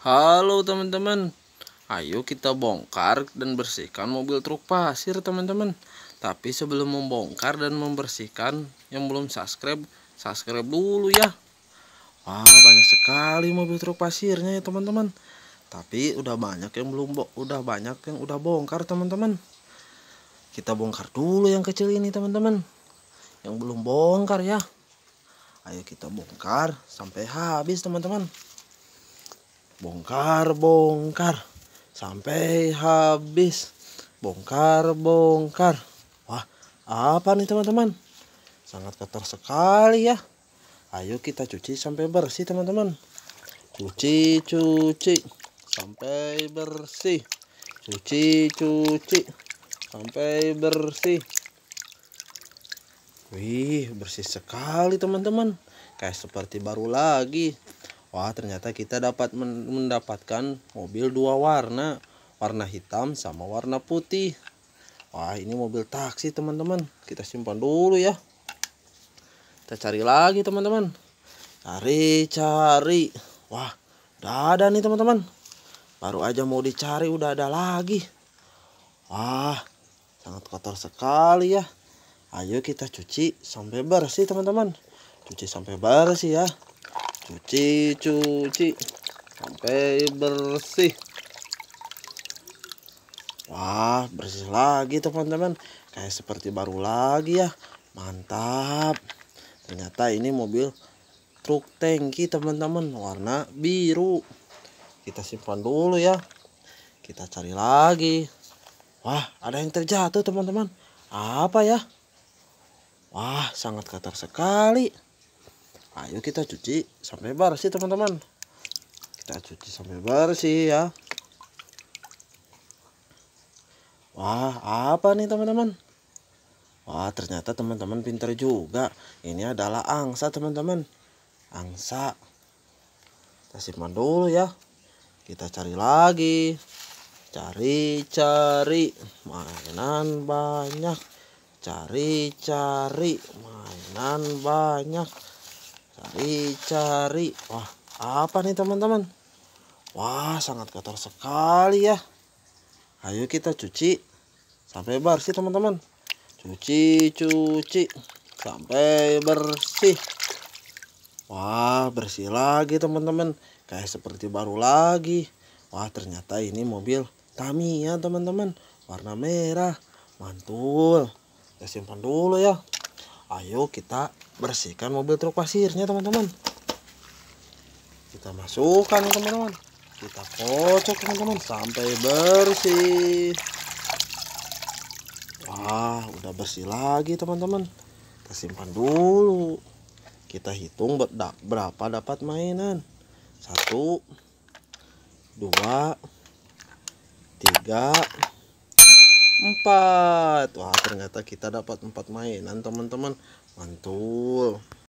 Halo teman-teman Ayo kita bongkar dan bersihkan mobil truk pasir teman-teman Tapi sebelum membongkar dan membersihkan Yang belum subscribe Subscribe dulu ya Wah banyak sekali mobil truk pasirnya ya teman-teman Tapi udah banyak yang belum Udah banyak yang udah bongkar teman-teman Kita bongkar dulu yang kecil ini teman-teman Yang belum bongkar ya Ayo kita bongkar sampai habis teman-teman bongkar bongkar sampai habis bongkar bongkar wah apa nih teman-teman sangat kotor sekali ya ayo kita cuci sampai bersih teman-teman cuci cuci sampai bersih cuci cuci sampai bersih wih bersih sekali teman-teman kayak seperti baru lagi Wah ternyata kita dapat mendapatkan mobil dua warna Warna hitam sama warna putih Wah ini mobil taksi teman-teman Kita simpan dulu ya Kita cari lagi teman-teman Cari cari Wah udah ada nih teman-teman Baru aja mau dicari udah ada lagi Wah sangat kotor sekali ya Ayo kita cuci sampai bersih teman-teman Cuci sampai bersih ya cuci cuci sampai bersih wah bersih lagi teman-teman kayak seperti baru lagi ya mantap ternyata ini mobil truk tangki teman-teman warna biru kita simpan dulu ya kita cari lagi wah ada yang terjatuh teman-teman apa ya wah sangat kotor sekali ayo kita cuci sampai bersih teman-teman kita cuci sampai bersih ya wah apa nih teman-teman wah ternyata teman-teman pinter juga ini adalah angsa teman-teman angsa kita simpan dulu ya kita cari lagi cari-cari mainan banyak cari-cari mainan banyak cari-cari wah apa nih teman-teman wah sangat kotor sekali ya ayo kita cuci sampai bersih teman-teman cuci cuci sampai bersih wah bersih lagi teman-teman kayak seperti baru lagi wah ternyata ini mobil Tamiya teman-teman warna merah mantul kita simpan dulu ya ayo kita bersihkan mobil truk pasirnya teman-teman kita masukkan teman-teman kita kocok teman-teman sampai bersih wah udah bersih lagi teman-teman kita simpan dulu kita hitung berapa dapat mainan satu dua tiga 4 Wah ternyata kita dapat 4 mainan teman-teman Mantul